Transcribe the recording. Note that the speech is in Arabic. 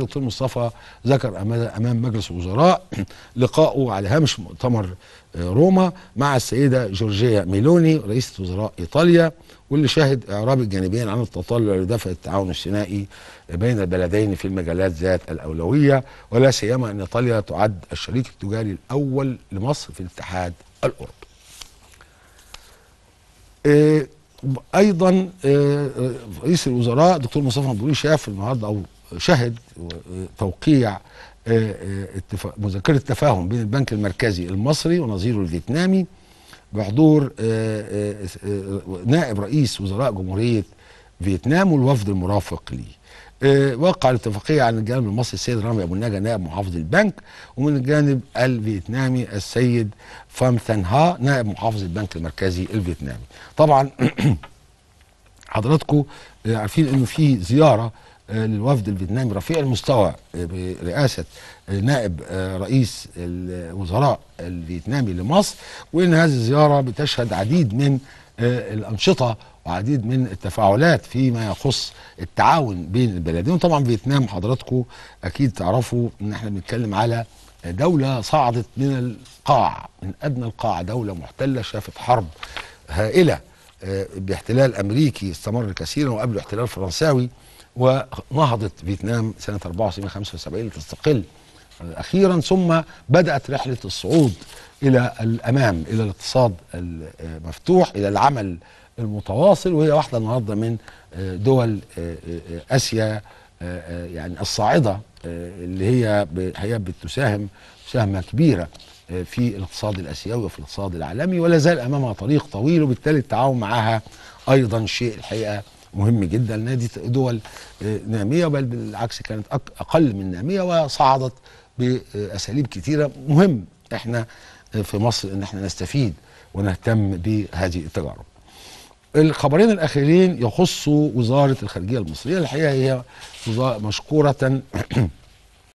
دكتور مصطفى ذكر امام مجلس الوزراء لقائه على هامش مؤتمر آه، روما مع السيده جورجيا ميلوني رئيسه وزراء ايطاليا واللي شهد اعراب الجانبين عن التطلع لدفع التعاون الثنائي بين البلدين في المجالات ذات الاولويه ولا سيما ان ايطاليا تعد الشريك التجاري الاول لمصر في الاتحاد الاوروبي. آه، ايضا آه، رئيس الوزراء دكتور مصطفى مدبولي شاف النهارده او شهد توقيع آه، آه، مذكرة تفاهم بين البنك المركزي المصري ونظيره الفيتنامي بحضور آه، نائب رئيس وزراء جمهورية فيتنام والوفد المرافق لي وقع الاتفاقية عن الجانب المصري السيد رامي أبو النجا نائب محافظ البنك ومن الجانب الفيتنامي السيد فام ثان ها نائب محافظ البنك المركزي الفيتنامي طبعا حضراتكم عارفين انه في زياره للوفد الفيتنامي رفيع المستوى آه، برئاسة آه، نائب آه، رئيس الوزراء الفيتنامي لمصر وإن هذه الزيارة بتشهد عديد من الأنشطة وعديد من التفاعلات فيما يخص التعاون بين البلدين وطبعا فيتنام حضراتكم أكيد تعرفوا إن احنا بنتكلم على دولة صعدت من القاع من أدنى القاع دولة محتلة شافت حرب هائلة باحتلال امريكي استمر كثيرا وقبله احتلال فرنساوي ونهضت فيتنام سنه 74 75 لتستقل اخيرا ثم بدات رحله الصعود الى الامام الى الاقتصاد المفتوح الى العمل المتواصل وهي واحده النهارده من دول آه، آه، آه، اسيا آه، آه، يعني الصاعده آه، اللي هي الحقيقه بتساهم مساهمه كبيره في الاقتصاد الاسيوي وفي الاقتصاد العالمي ولا زال امامها طريق طويل وبالتالي التعاون معها ايضا شيء الحقيقه مهم جدا لان دي دول ناميه بل بالعكس كانت اقل من ناميه وصعدت باساليب كثيره مهم احنا في مصر ان احنا نستفيد ونهتم بهذه التجارب الخبرين الاخيرين يخصوا وزاره الخارجيه المصريه الحقيقه هي مشكوره